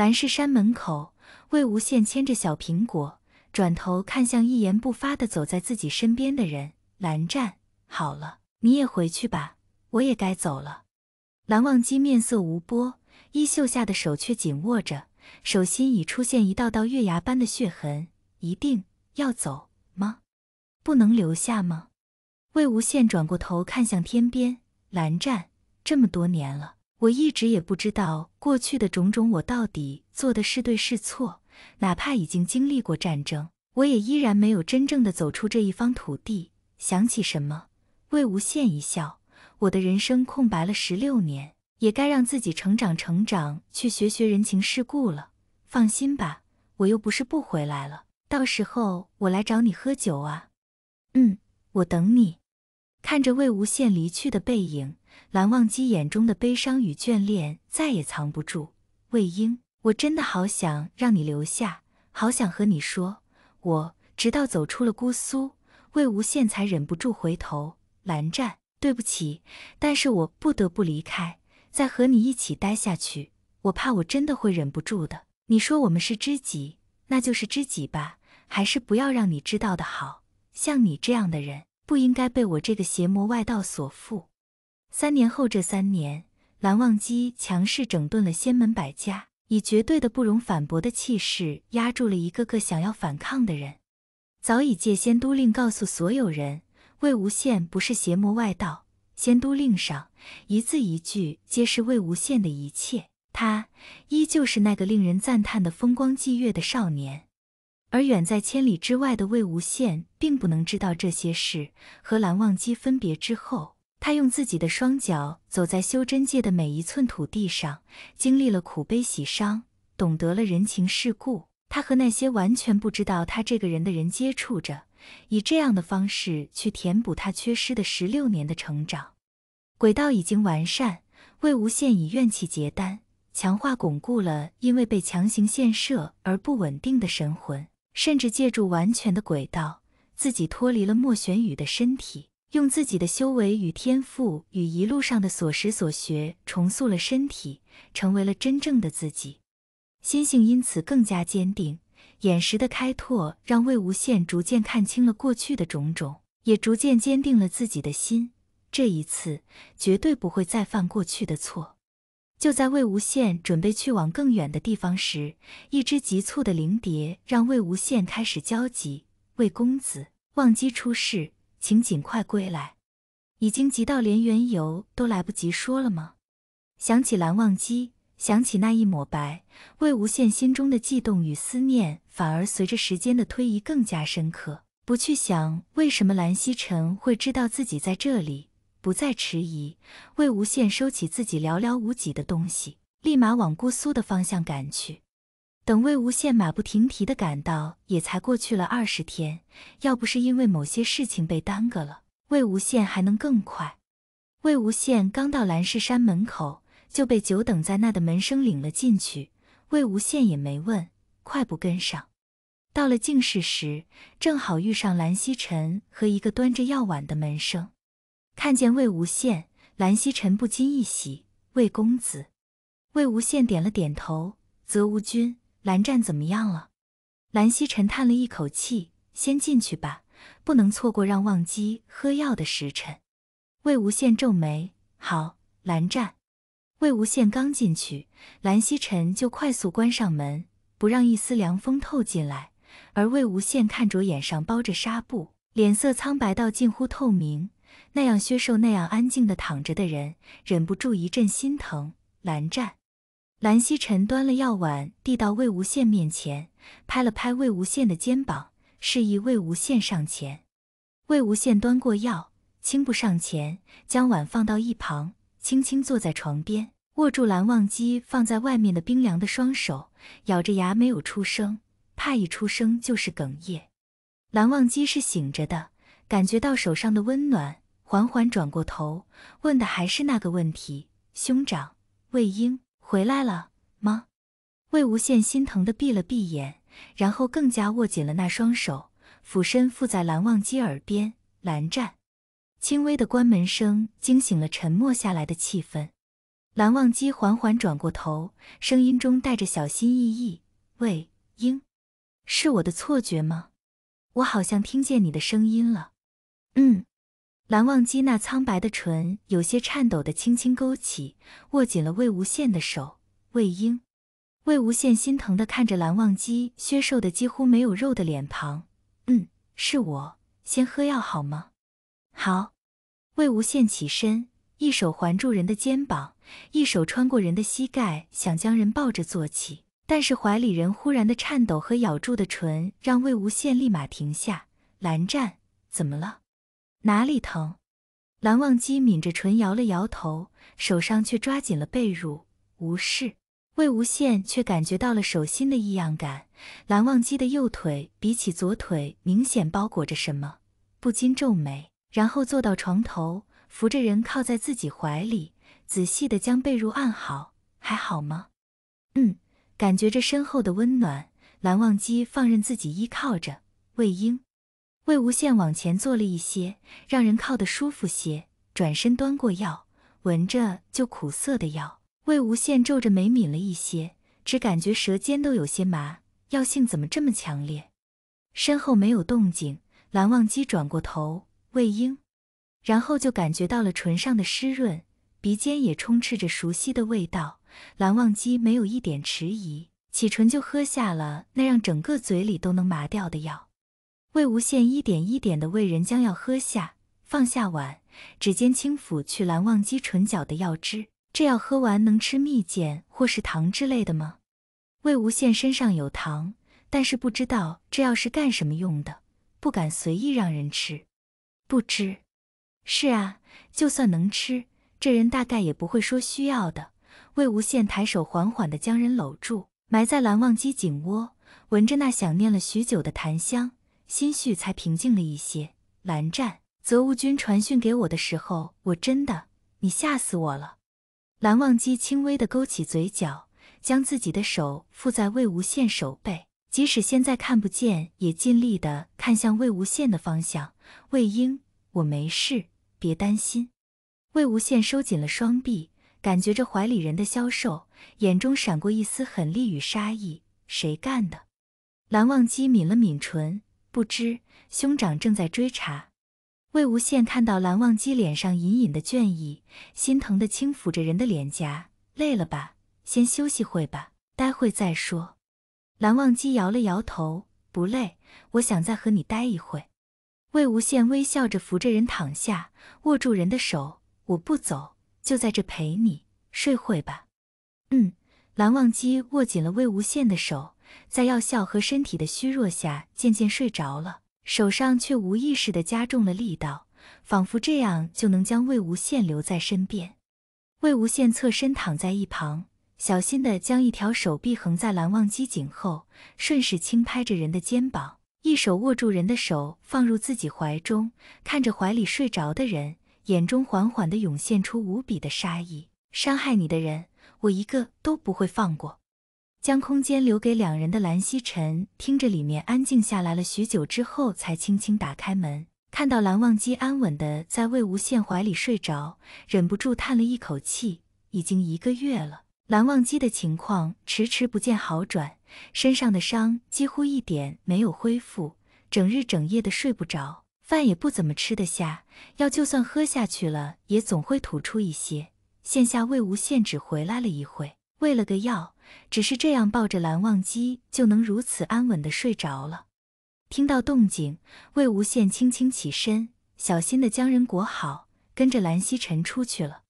蓝氏山门口，魏无羡牵着小苹果，转头看向一言不发的走在自己身边的人，蓝湛。好了，你也回去吧，我也该走了。蓝忘机面色无波，衣袖下的手却紧握着，手心已出现一道道月牙般的血痕。一定要走吗？不能留下吗？魏无羡转过头看向天边，蓝湛，这么多年了。我一直也不知道过去的种种，我到底做的是对是错。哪怕已经经历过战争，我也依然没有真正的走出这一方土地。想起什么？魏无羡一笑，我的人生空白了十六年，也该让自己成长成长，去学学人情世故了。放心吧，我又不是不回来了，到时候我来找你喝酒啊。嗯，我等你。看着魏无羡离去的背影，蓝忘机眼中的悲伤与眷恋再也藏不住。魏婴，我真的好想让你留下，好想和你说我。直到走出了姑苏，魏无羡才忍不住回头。蓝湛，对不起，但是我不得不离开。再和你一起待下去，我怕我真的会忍不住的。你说我们是知己，那就是知己吧。还是不要让你知道的好，像你这样的人。不应该被我这个邪魔外道所缚。三年后，这三年，蓝忘机强势整顿了仙门百家，以绝对的不容反驳的气势压住了一个个想要反抗的人。早已借仙都令告诉所有人，魏无羡不是邪魔外道。仙都令上，一字一句皆是魏无羡的一切。他依旧是那个令人赞叹的风光霁月的少年。而远在千里之外的魏无羡并不能知道这些事。和蓝忘机分别之后，他用自己的双脚走在修真界的每一寸土地上，经历了苦悲喜伤，懂得了人情世故。他和那些完全不知道他这个人的人接触着，以这样的方式去填补他缺失的十六年的成长。轨道已经完善，魏无羡以怨气结丹，强化巩固了因为被强行现设而不稳定的神魂。甚至借助完全的轨道，自己脱离了莫玄宇的身体，用自己的修为与天赋与一路上的所识所学重塑了身体，成为了真正的自己，心性因此更加坚定。眼识的开拓让魏无羡逐渐看清了过去的种种，也逐渐坚定了自己的心。这一次，绝对不会再犯过去的错。就在魏无羡准备去往更远的地方时，一只急促的灵蝶让魏无羡开始焦急。魏公子，忘机出事，请尽快归来。已经急到连缘由都来不及说了吗？想起蓝忘机，想起那一抹白，魏无羡心中的悸动与思念反而随着时间的推移更加深刻。不去想为什么蓝曦臣会知道自己在这里。不再迟疑，魏无羡收起自己寥寥无几的东西，立马往姑苏的方向赶去。等魏无羡马不停蹄的赶到，也才过去了二十天。要不是因为某些事情被耽搁了，魏无羡还能更快。魏无羡刚到蓝氏山门口，就被久等在那的门生领了进去。魏无羡也没问，快步跟上。到了净室时，正好遇上蓝曦臣和一个端着药碗的门生。看见魏无羡，蓝曦臣不禁一喜。魏公子，魏无羡点了点头。泽无君，蓝湛怎么样了？蓝曦臣叹了一口气：“先进去吧，不能错过让忘机喝药的时辰。”魏无羡皱眉：“好。”蓝湛。魏无羡刚进去，蓝曦臣就快速关上门，不让一丝凉风透进来。而魏无羡看着眼上包着纱布，脸色苍白到近乎透明。那样削瘦、那样安静地躺着的人，忍不住一阵心疼。蓝湛、蓝曦臣端了药碗递到魏无羡面前，拍了拍魏无羡的肩膀，示意魏无羡上前。魏无羡端过药，轻步上前，将碗放到一旁，轻轻坐在床边，握住蓝忘机放在外面的冰凉的双手，咬着牙没有出声，怕一出声就是哽咽。蓝忘机是醒着的，感觉到手上的温暖。缓缓转过头，问的还是那个问题：“兄长，魏婴回来了吗？”魏无羡心疼的闭了闭眼，然后更加握紧了那双手，俯身附在蓝忘机耳边：“蓝湛。”轻微的关门声惊醒了沉默下来的气氛。蓝忘机缓缓转过头，声音中带着小心翼翼：“魏婴，是我的错觉吗？我好像听见你的声音了。”“嗯。”蓝忘机那苍白的唇有些颤抖的轻轻勾起，握紧了魏无羡的手。魏婴，魏无羡心疼的看着蓝忘机削瘦的几乎没有肉的脸庞，嗯，是我。先喝药好吗？好。魏无羡起身，一手环住人的肩膀，一手穿过人的膝盖，想将人抱着坐起，但是怀里人忽然的颤抖和咬住的唇，让魏无羡立马停下。蓝湛，怎么了？哪里疼？蓝忘机抿着唇摇了摇头，手上却抓紧了被褥。无视。魏无羡却感觉到了手心的异样感，蓝忘机的右腿比起左腿明显包裹着什么，不禁皱眉。然后坐到床头，扶着人靠在自己怀里，仔细的将被褥按好。还好吗？嗯，感觉着身后的温暖，蓝忘机放任自己依靠着魏婴。魏无羡往前坐了一些，让人靠得舒服些。转身端过药，闻着就苦涩的药。魏无羡皱着眉抿了一些，只感觉舌尖都有些麻，药性怎么这么强烈？身后没有动静，蓝忘机转过头，魏婴，然后就感觉到了唇上的湿润，鼻尖也充斥着熟悉的味道。蓝忘机没有一点迟疑，启唇就喝下了那让整个嘴里都能麻掉的药。魏无羡一点一点的为人将药喝下，放下碗，指尖轻抚去蓝忘机唇角的药汁。这药喝完能吃蜜饯或是糖之类的吗？魏无羡身上有糖，但是不知道这药是干什么用的，不敢随意让人吃。不知。是啊，就算能吃，这人大概也不会说需要的。魏无羡抬手缓缓的将人搂住，埋在蓝忘机颈窝，闻着那想念了许久的檀香。心绪才平静了一些。蓝湛，泽芜君传讯给我的时候，我真的，你吓死我了。蓝忘机轻微的勾起嘴角，将自己的手覆在魏无羡手背，即使现在看不见，也尽力的看向魏无羡的方向。魏婴，我没事，别担心。魏无羡收紧了双臂，感觉着怀里人的消瘦，眼中闪过一丝狠戾与杀意。谁干的？蓝忘机抿了抿唇。不知兄长正在追查。魏无羡看到蓝忘机脸上隐隐的倦意，心疼的轻抚着人的脸颊：“累了吧？先休息会吧，待会再说。”蓝忘机摇了摇头：“不累，我想再和你待一会。”魏无羡微笑着扶着人躺下，握住人的手：“我不走，就在这陪你睡会吧。”嗯，蓝忘机握紧了魏无羡的手。在药效和身体的虚弱下，渐渐睡着了，手上却无意识的加重了力道，仿佛这样就能将魏无羡留在身边。魏无羡侧身躺在一旁，小心的将一条手臂横在蓝忘机颈后，顺势轻拍着人的肩膀，一手握住人的手放入自己怀中，看着怀里睡着的人，眼中缓缓的涌现出无比的杀意。伤害你的人，我一个都不会放过。将空间留给两人的蓝曦臣听着里面安静下来了许久之后，才轻轻打开门，看到蓝忘机安稳的在魏无羡怀里睡着，忍不住叹了一口气。已经一个月了，蓝忘机的情况迟迟不见好转，身上的伤几乎一点没有恢复，整日整夜的睡不着，饭也不怎么吃得下，药就算喝下去了，也总会吐出一些。现下魏无羡只回来了一会。喂了个药，只是这样抱着蓝忘机就能如此安稳的睡着了。听到动静，魏无羡轻轻起身，小心的将人裹好，跟着蓝曦臣出去了。